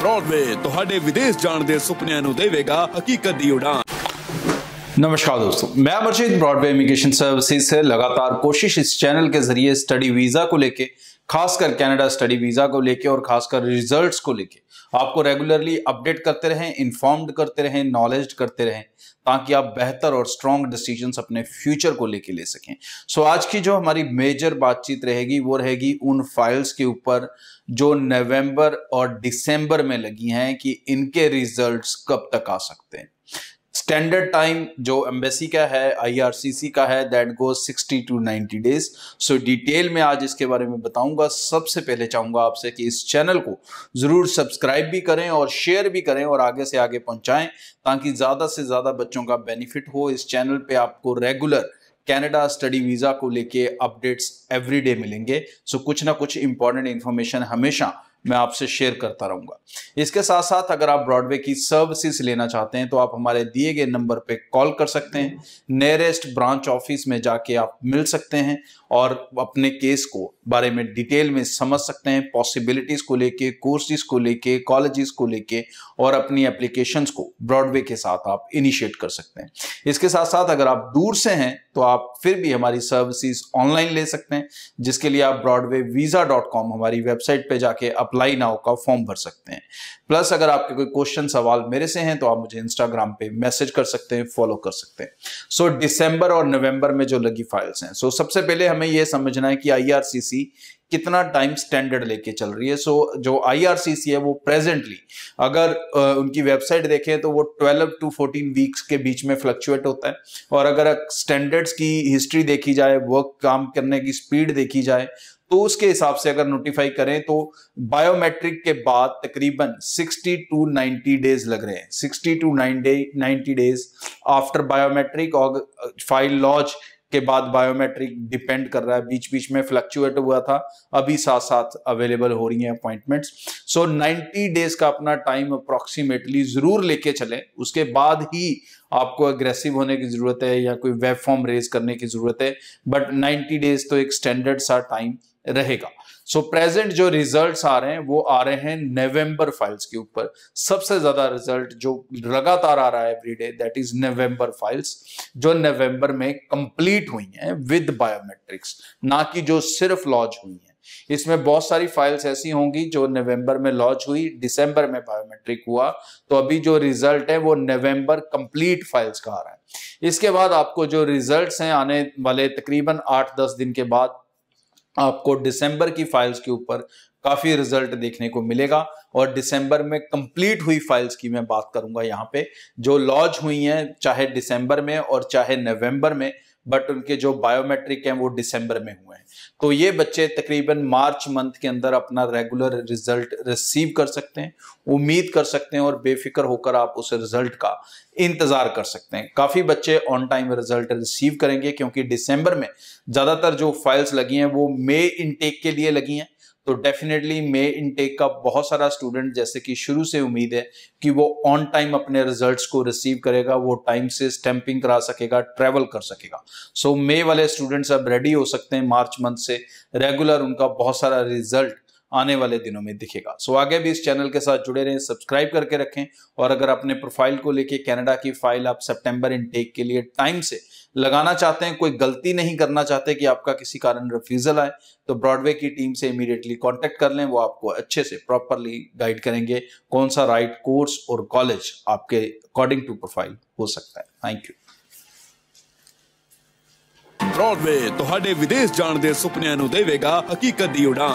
Broadway ਤੁਹਾਡੇ ਵਿਦੇਸ਼ ਜਾਣ ਦੇ ਸੁਪਨਿਆਂ ਨੂੰ ਦੇਵੇਗਾ ਹਕੀਕਤ ਦੀ ਉਡਾਨ नमस्कार दोस्तों मैं अमरजीत ब्रॉडवे इमिग्रेशन सर्विसेज से लगातार कोशिश इस चैनल के जरिए स्टडी वीज़ा को लेके खासकर कनाडा स्टडी वीज़ा को लेके और खासकर रिजल्ट्स को लेके आपको रेगुलरली अपडेट करते रहें इन्फॉर्म्ड करते रहें नॉलेज करते रहें ताकि आप बेहतर और स्ट्रॉन्ग डिसीजंस अपने फ्यूचर को लेके ले सकें सो so, आज की जो हमारी मेजर बातचीत रहेगी वो रहेगी उन फाइल्स के ऊपर जो नवंबर और दिसंबर में लगी हैं कि इनके रिजल्ट्स कब तक आ सकते हैं स्टैंडर्ड टाइम जो एम्बेसी का है आईआरसीसी का है that goes 60 to 90 days so detail में आज इसके बारे में बताऊंगा सबसे पहले चाहूंगा आपसे कि इस चैनल को ज़रूर सब्सक्राइब भी करें और शेयर भी करें और आगे से आगे पहुंचाएं ताकि ज़्यादा से ज़्यादा बच्चों का बेनिफिट हो इस चैनल पे आपको रेगुलर कैनेडा स्टडी वीज़ा को लेके अपडेट्स एवरी मिलेंगे सो so, कुछ ना कुछ इंपॉर्टेंट इन्फॉर्मेशन हमेशा मैं आपसे शेयर करता रहूंगा इसके साथ साथ अगर आप ब्रॉडवे की सर्विसेज लेना चाहते हैं तो आप हमारे दिए गए नंबर पर कॉल कर सकते हैं नियरेस्ट ब्रांच ऑफिस में जाके आप मिल सकते हैं और अपने केस को बारे में डिटेल में समझ सकते हैं पॉसिबिलिटीज़ को लेके कोर्सेज को लेके कॉलेजेस को लेके और अपनी एप्लीकेशंस को ब्रॉडवे के साथ आप इनिशिएट कर सकते हैं इसके साथ साथ अगर आप दूर से हैं तो आप फिर भी हमारी सर्विसेज ऑनलाइन ले सकते हैं जिसके लिए आप ब्रॉडवे वीज़ा हमारी वेबसाइट पर जाके अप्लाई नाउ का फॉर्म भर सकते हैं प्लस अगर आपके कोई क्वेश्चन सवाल मेरे से हैं तो आप मुझे इंस्टाग्राम पे मैसेज कर सकते हैं फॉलो कर सकते हैं सो so, दिसंबर और नवंबर में जो लगी फाइल्स हैं सो so, सबसे पहले हमें यह समझना है कि आईआरसीसी कितना टाइम स्टैंडर्ड लेके चल रही है सो so, जो आईआरसीसी है वो प्रेजेंटली अगर उनकी वेबसाइट देखें तो वो 12 टू 14 वीक्स के बीच में फ्लक्चुएट होता है और अगर स्टैंडर्ड्स की हिस्ट्री देखी जाए वर्क काम करने की स्पीड देखी जाए तो उसके हिसाब से अगर नोटिफाई करें तो बायोमेट्रिक के बाद तकरीबन 60 टू 90 डेज लग रहे हैं 60 टू 90 90 डेज आफ्टर बायोमेट्रिक और फाइल लॉन्च के बाद बायोमेट्रिक डिपेंड कर रहा है बीच बीच में फ्लक्चुएट हुआ था अभी साथ साथ अवेलेबल हो रही हैं अपॉइंटमेंट्स सो so, 90 डेज का अपना टाइम अप्रोक्सीमेटली जरूर लेके चलें उसके बाद ही आपको अग्रेसिव होने की जरूरत है या कोई वेब फॉर्म रेज करने की जरूरत है बट 90 डेज तो एक स्टैंडर्ड सा टाइम रहेगा सो so, प्रेजेंट जो रिजल्ट्स आ रहे हैं वो आ रहे हैं नवंबर फाइल्स के ऊपर सबसे ज्यादा रिजल्ट जो लगातार आ रहा है everyday that is November files जो नवंबर में कंप्लीट हुई हैं विद बायोमेट्रिक्स ना कि जो सिर्फ लॉन्च हुई हैं इसमें बहुत सारी फाइल्स ऐसी होंगी जो नवंबर में लॉन्च हुई दिसंबर में बायोमेट्रिक हुआ तो अभी जो रिजल्ट है वो नवंबर कंप्लीट फाइल्स का आ रहा है इसके बाद आपको जो रिजल्ट्स हैं आने वाले तकरीबन आठ दस दिन के बाद आपको दिसंबर की फाइल्स के ऊपर काफी रिजल्ट देखने को मिलेगा और दिसंबर में कंप्लीट हुई फाइल्स की मैं बात करूंगा यहाँ पे जो लॉन्च हुई हैं चाहे दिसंबर में और चाहे नवंबर में बट उनके जो बायोमेट्रिक हैं वो दिसंबर में हुए हैं तो ये बच्चे तकरीबन मार्च मंथ के अंदर अपना रेगुलर रिजल्ट रिसीव कर सकते हैं उम्मीद कर सकते हैं और बेफिक्र होकर आप उस रिजल्ट का इंतजार कर सकते हैं काफी बच्चे ऑन टाइम रिजल्ट रिसीव करेंगे क्योंकि दिसंबर में ज्यादातर जो फाइल्स लगी हैं वो मे इनटेक के लिए लगी हैं तो डेफिनेटली मे इनटेक का बहुत सारा स्टूडेंट जैसे कि शुरू से उम्मीद है कि वो ऑन टाइम अपने रिजल्ट्स को रिसीव करेगा वो टाइम से स्टैंपिंग करा सकेगा ट्रैवल कर सकेगा सो so, मे वाले स्टूडेंट्स अब रेडी हो सकते हैं मार्च मंथ से रेगुलर उनका बहुत सारा रिजल्ट आने वाले दिनों में दिखेगा सो आगे भी इस चैनल के साथ जुड़े रहें सब्सक्राइब करके रखें और अगर अपने प्रोफाइल को लेके कनाडा की फाइल आप सितंबर इनटेक के लिए टाइम से लगाना चाहते हैं कोई गलती नहीं करना चाहते कि आपका किसी कारण रिफ्यूजल आए तो ब्रॉडवे की टीम से इमीडिएटली कॉन्टेक्ट कर लें वो आपको अच्छे से प्रॉपरली गाइड करेंगे कौन सा राइट कोर्स और कॉलेज आपके अकॉर्डिंग टू प्रोफाइल हो सकता है थैंक यू ब्रॉडवे तो विदेश जाने के ਸੁਪਨਿਆਂ ਨੂੰ ਦੇਵੇਗਾ ਹਕੀਕਤ